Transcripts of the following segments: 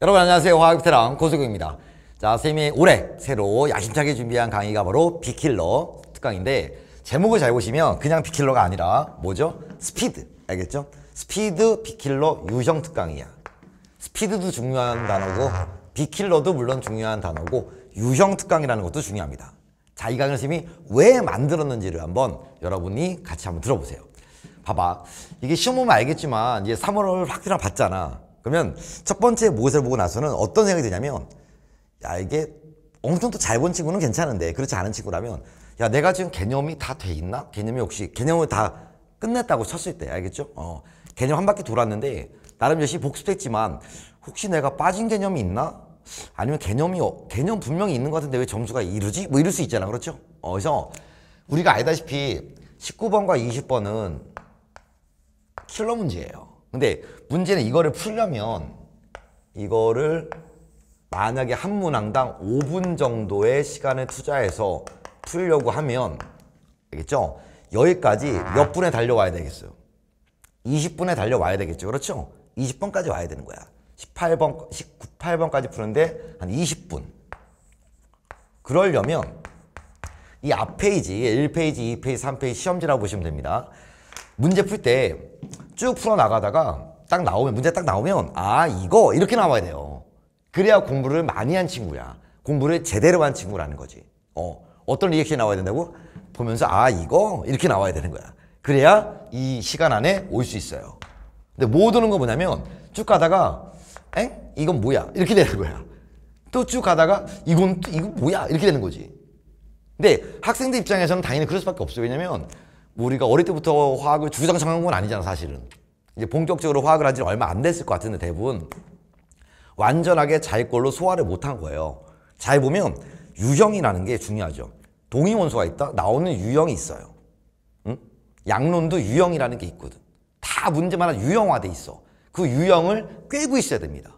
여러분 안녕하세요 화학비테랑 고수경입니다 자 쌤이 올해 새로 야심차게 준비한 강의가 바로 비킬러 특강인데 제목을 잘 보시면 그냥 비킬러가 아니라 뭐죠? 스피드 알겠죠? 스피드 비킬러 유형 특강이야 스피드도 중요한 단어고 비킬러도 물론 중요한 단어고 유형 특강이라는 것도 중요합니다 자이 강의 쌤이 왜 만들었는지를 한번 여러분이 같이 한번 들어보세요 봐봐 이게 시험 보면 알겠지만 이제 3월 확실랑 봤잖아 그러면 첫 번째 무엇을 보고 나서는 어떤 생각이 드냐면 야 이게 엄청 또 잘 본 친구는 괜찮은데 그렇지 않은 친구라면 야 내가 지금 개념이 다 돼 있나? 개념이 혹시 개념을 다 끝냈다고 쳤을 때 알겠죠? 어, 개념 한 바퀴 돌았는데 나름 열심히 복습했지만 혹시 내가 빠진 개념이 있나? 아니면 개념이 어, 개념 분명히 있는 것 같은데 왜 점수가 이르지뭐 이럴 수 있잖아 그렇죠? 어, 그래서 우리가 알다시피 19번과 20번은 킬러 문제예요 근데 문제는 이거를 풀려면 이거를 만약에 한 문항당 5분 정도의 시간을 투자해서 풀려고 하면 알겠죠? 여기까지 몇 분에 달려와야 되겠어요? 20분에 달려와야 되겠죠. 그렇죠? 20번까지 와야 되는 거야. 18번, 18번까지 9 푸는데 한 20분. 그러려면 이 앞페이지, 1페이지, 2페이지, 3페이지 시험지라고 보시면 됩니다. 문제 풀 때 쭉 풀어나가다가 딱 나오면 문제 딱 나오면 아 이거 이렇게 나와야 돼요 그래야 공부를 많이 한 친구야 공부를 제대로 한 친구라는 거지 어 어떤 리액션이 나와야 된다고? 보면서 아 이거 이렇게 나와야 되는 거야 그래야 이 시간 안에 올 수 있어요 근데 못 오는 거 뭐냐면 쭉 가다가 엥? 이건 뭐야? 이렇게 되는 거야 또 쭉 가다가 이건 또이거 뭐야? 이렇게 되는 거지 근데 학생들 입장에서는 당연히 그럴 수밖에 없어요 왜냐면 우리가 어릴 때부터 화학을 주구장창 한건 아니잖아 사실은 이제 본격적으로 화학을 한 지 얼마 안 됐을 것 같은데 대부분 완전하게 자기 걸로 소화를 못 한 거예요 잘 보면 유형이라는 게 중요하죠 동의원소가 있다? 나오는 유형이 있어요 응? 양론도 유형이라는 게 있거든 다 문제마다 유형화돼 있어 그 유형을 꿰고 있어야 됩니다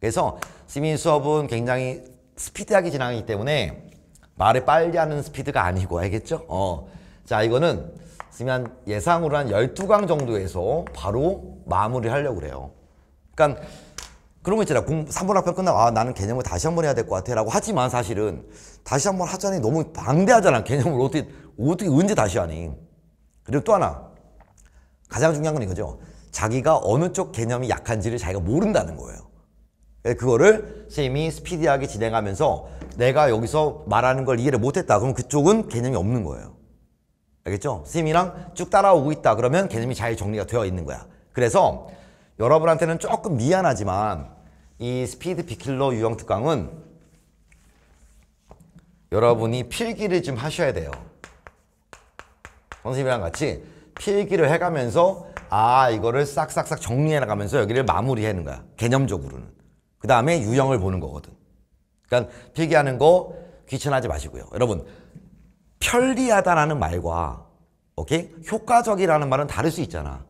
그래서 시민 수업은 굉장히 스피드하게 진행하기 때문에 말을 빨리 하는 스피드가 아니고 알겠죠? 어. 자 이거는 지금 예상으로 한 12강 정도에서 바로 마무리 하려고 그래요. 그러니까 그런 거 있잖아. 공, 3번 학편 끝나고 아 나는 개념을 다시 한 번 해야 될 것 같아 라고 하지만 사실은 다시 한 번 하자니 너무 방대하잖아. 개념을 어떻게 어떻게 언제 다시 하니. 그리고 또 하나 가장 중요한 건 이거죠. 자기가 어느 쪽 개념이 약한지를 자기가 모른다는 거예요. 예, 그거를 쌤이 스피디하게 진행하면서 내가 여기서 말하는 걸 이해를 못했다. 그럼 그쪽은 개념이 없는 거예요. 알겠죠? 선생님이랑쭉 따라오고 있다 그러면 개념이 잘 정리가 되어 있는 거야. 그래서 여러분한테는 조금 미안하지만 이 스피드 비킬러 유형 특강은 여러분이 필기를 좀 하셔야 돼요. 선생님이랑 같이 필기를 해가면서 아 이거를 싹싹싹 정리해 나가면서 여기를 마무리하는 거야. 개념적으로는. 그 다음에 유형을 보는 거거든. 그러니까 필기하는 거 귀찮아하지 마시고요. 여러분 편리하다라는 말과 오케이? 효과적이라는 말은 다를 수 있잖아.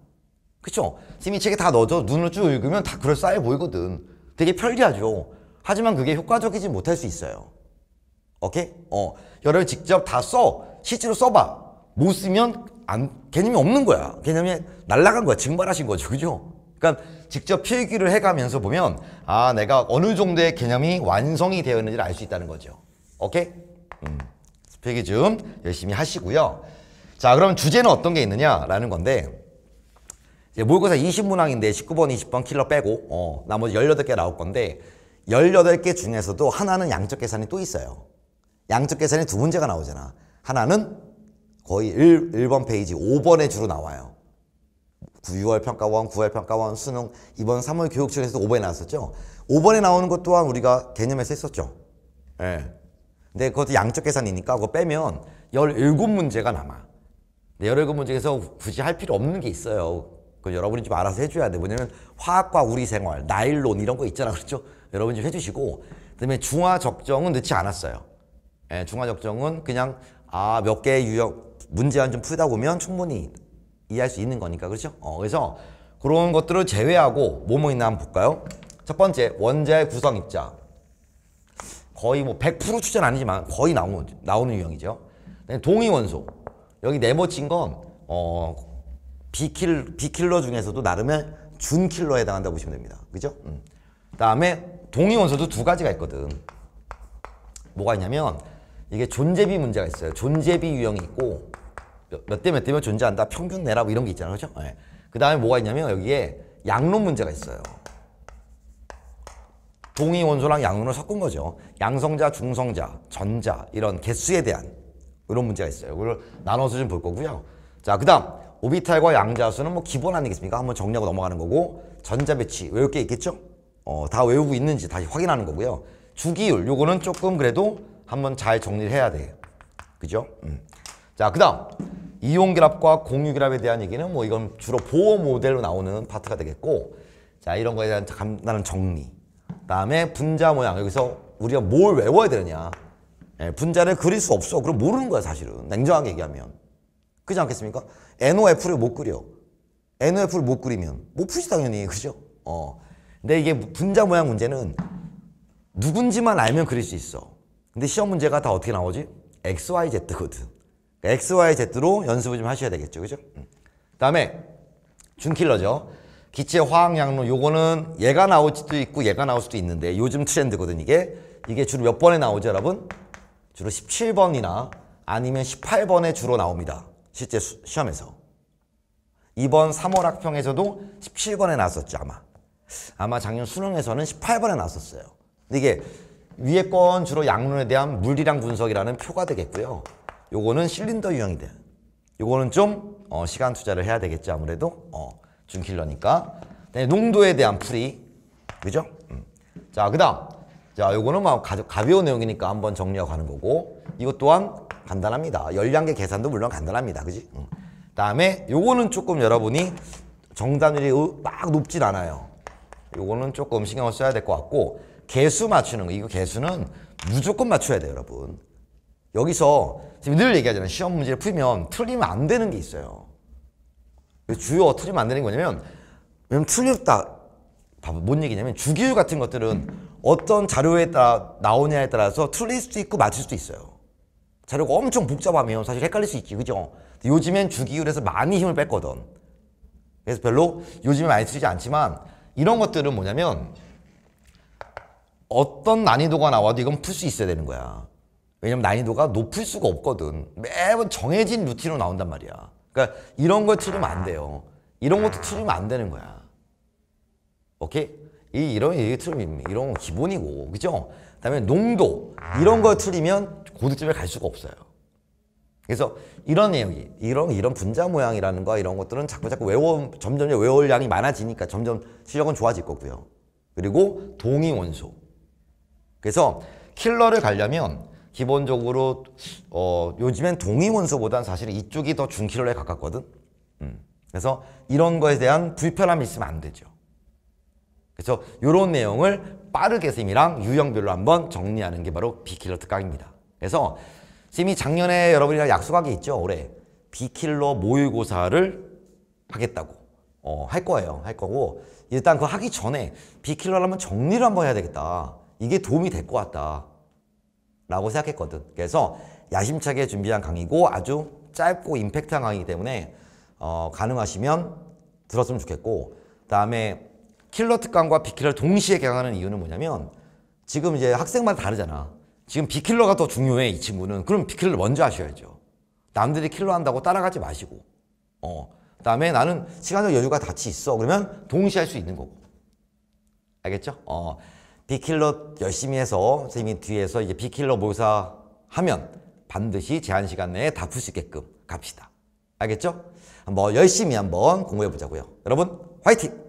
그쵸? 지금 이 책에 다 넣어줘. 눈을 쭉 읽으면 다 그럴싸해 보이거든. 되게 편리하죠. 하지만 그게 효과적이지 못할 수 있어요. 오케이? 어. 여러분 직접 다 써. 실제로 써봐. 못 쓰면 안, 개념이 없는 거야. 개념이 날라간 거야. 증발하신 거죠. 그죠? 그러니까 직접 필기를 해가면서 보면 아 내가 어느 정도의 개념이 완성이 되어 있는지를 알 수 있다는 거죠. 오케이? 음. 필기 좀 열심히 하시고요. 자, 그럼 주제는 어떤 게 있느냐라는 건데 모의고사 20문항인데 19번, 20번 킬러 빼고 어, 나머지 18개 나올 건데 18개 중에서도 하나는 양적 계산이 또 있어요. 양적 계산이 두 문제가 나오잖아. 하나는 거의 1, 1번 페이지 5번에 주로 나와요. 9, 6월 평가원, 9월 평가원, 수능, 이번 3월 교육청에서도 5번에 나왔었죠. 5번에 나오는 것 또한 우리가 개념에서 했었죠. 예. 네. 근데 그것도 양적 계산이니까 그거 빼면 17문제가 남아. 근데 17문제에서 굳이 할 필요 없는 게 있어요. 그 여러분이 좀 알아서 해줘야 돼. 뭐냐면 화학과 우리 생활, 나일론 이런 거 있잖아. 그렇죠? 여러분이 좀 해주시고. 그 다음에 중화 적정은 넣지 않았어요. 예, 중화 적정은 그냥 아, 몇 개의 유형, 문제만 좀 풀다 보면 충분히 이해할 수 있는 거니까. 그렇죠? 어, 그래서 그런 것들을 제외하고 뭐뭐 있나 한번 볼까요? 첫 번째, 원자의 구성 입자. 거의 뭐 100% 추천 아니지만 거의 나오는, 나오는 유형이죠. 동의원소. 여기 네모친 건, 어, 비킬, 비킬러 중에서도 나름의 준킬러에 해당한다고 보시면 됩니다. 그죠? 음. 그 다음에 동의원소도 두 가지가 있거든. 뭐가 있냐면, 이게 존재비 문제가 있어요. 존재비 유형이 있고, 몇 대 몇 대면 존재한다, 평균 내라, 고 이런 게 있잖아요. 그죠? 네. 예. 그 다음에 뭐가 있냐면, 여기에 양론 문제가 있어요. 동의 원소랑 양론을 섞은 거죠. 양성자, 중성자, 전자 이런 개수에 대한 이런 문제가 있어요. 그걸 나눠서 좀 볼 거고요. 자, 그 다음 오비탈과 양자수는 뭐 기본 아니겠습니까? 한번 정리하고 넘어가는 거고 전자 배치 외울 게 있겠죠? 어, 다 외우고 있는지 다시 확인하는 거고요. 주기율 요거는 조금 그래도 한번 잘 정리를 해야 돼요. 그죠? 음. 자, 그 다음 이온결합과 공유결합에 대한 얘기는 뭐 이건 주로 보호 모델로 나오는 파트가 되겠고 자, 이런 거에 대한 간단한 정리 다음에 분자 모양 여기서 우리가 뭘 외워야 되느냐 예, 분자를 그릴 수 없어 그럼 모르는 거야 사실은 냉정하게 얘기하면 그렇지 않겠습니까? NOF를 못 그려 NOF를 못 그리면 못 풀지 당연히 그죠? 어. 근데 이게 분자 모양 문제는 누군지만 알면 그릴 수 있어 근데 시험 문제가 다 어떻게 나오지? XYZ거든 그러니까 XYZ로 연습을 좀 하셔야 되겠죠 그죠? 그 다음에 준킬러죠 기체 화학 양론 요거는 얘가 나올 수도 있고 얘가 나올 수도 있는데 요즘 트렌드거든 이게 이게 주로 몇 번에 나오죠 여러분? 주로 17번이나 아니면 18번에 주로 나옵니다 실제 수, 시험에서 이번 3월 학평에서도 17번에 나왔었죠 아마 아마 작년 수능에서는 18번에 나왔었어요 근데 이게 위에 건 주로 양론에 대한 물리량 분석이라는 표가 되겠고요 요거는 실린더 유형이 돼요 요거는 좀 어, 시간 투자를 해야 되겠죠 아무래도 어. 준킬러니까. 네, 농도에 대한 풀이. 그죠? 음. 자, 그 다음. 자, 요거는 막 뭐 가벼운 내용이니까 한번 정리하고 가는 거고. 이것 또한 간단합니다. 열량계 계산도 물론 간단합니다. 그지? 음. 다음에 요거는 조금 여러분이 정답률이 막 높진 않아요. 요거는 조금 신경을 써야 될 것 같고 개수 맞추는 거 이거 개수는 무조건 맞춰야 돼요 여러분 여기서 지금 늘 얘기하잖아요 시험 문제를 풀면 틀리면 안 되는 게 있어요 주요 어떻게 만드는 거냐면 왜냐면 출렸다 봐봐 뭔 얘기냐면 주기율 같은 것들은 어떤 자료에 따라 나오냐에 따라서 틀릴 수도 있고 맞을 수도 있어요. 자료가 엄청 복잡하면 사실 헷갈릴 수 있지 그죠? 요즘엔 주기율에서 많이 힘을 뺐거든. 그래서 별로 요즘에 많이 쓰지 않지만 이런 것들은 뭐냐면 어떤 난이도가 나와도 이건 풀 수 있어야 되는 거야. 왜냐면 난이도가 높을 수가 없거든. 매번 정해진 루틴으로 나온단 말이야. 그러니까 이런 거 치르면 안 돼요. 이런 것도 치르면 안 되는 거야. 오케이? 이, 이런 얘기 틀리면 이런 거 기본이고 그죠? 그다음에 농도 이런 거 틀리면 고득점에 갈 수가 없어요. 그래서 이런 내용이 이런 이런 분자 모양이라는 거 이런 것들은 자꾸 자꾸 외워 점점 외울 양이 많아지니까 점점 실력은 좋아질 거고요. 그리고 동위 원소. 그래서 킬러를 가려면 기본적으로 어, 요즘엔 동의원서보다는 사실 이쪽이 더 중키로에 가깝거든. 음. 그래서 이런 거에 대한 불편함이 있으면 안 되죠. 그래서 이런 내용을 빠르게 쌤이랑 유형별로 한번 정리하는 게 바로 비킬러 특강입니다. 그래서 쌤이 작년에 여러분이랑 약속한 게 있죠. 올해 비킬러 모의고사를 하겠다고 어, 할 거예요. 할 거고 일단 그 하기 전에 비킬러를 한번 정리를 한번 해야 되겠다. 이게 도움이 될 것 같다. 라고 생각했거든. 그래서 야심차게 준비한 강의고 아주 짧고 임팩트한 강의이기 때문에 어, 가능하시면 들었으면 좋겠고 그다음에 킬러 특강과 비킬러를 동시에 개강하는 이유는 뭐냐면 지금 이제 학생마다 다르잖아. 지금 비킬러가 더 중요해 이 친구는. 그럼 비킬러를 먼저 하셔야죠. 남들이 킬러 한다고 따라가지 마시고 어. 그다음에 나는 시간적 여유가 같이 있어. 그러면 동시에 할 수 있는 거고. 알겠죠? 어. 비킬러 열심히 해서 선생님이 뒤에서 이제 비킬러 모사 하면 반드시 제한 시간 내에 다 풀 수 있게끔 갑시다. 알겠죠? 한번 열심히 한번 공부해 보자고요. 여러분 화이팅!